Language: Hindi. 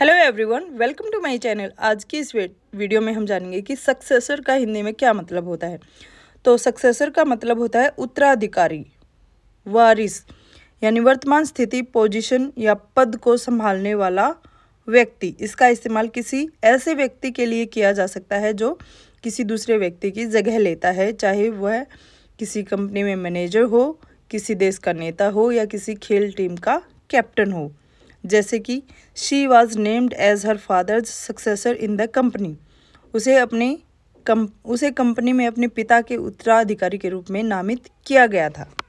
hello everyone welcome to my channel आज की इस वीडियो में हम जानेंगे कि सक्सेसर का हिंदी में क्या मतलब होता है तो सक्सेसर का मतलब होता है उत्तराधिकारी वारिस यानी वर्तमान स्थिति पोजीशन या पद को संभालने वाला व्यक्ति इसका इस्तेमाल किसी ऐसे व्यक्ति के लिए किया जा सकता है जो किसी दूसरे व्यक्ति की जगह लेता है चाहे वह किसी कंपनी में मैनेजर हो किसी देश का नेता हो या किसी खेल टीम का कैप्टन हो जैसे कि she was named as her father's successor in the company उसे अपने कम उसे कंपनी में अपने पिता के उत्तराधिकारी के रूप में नामित किया गया था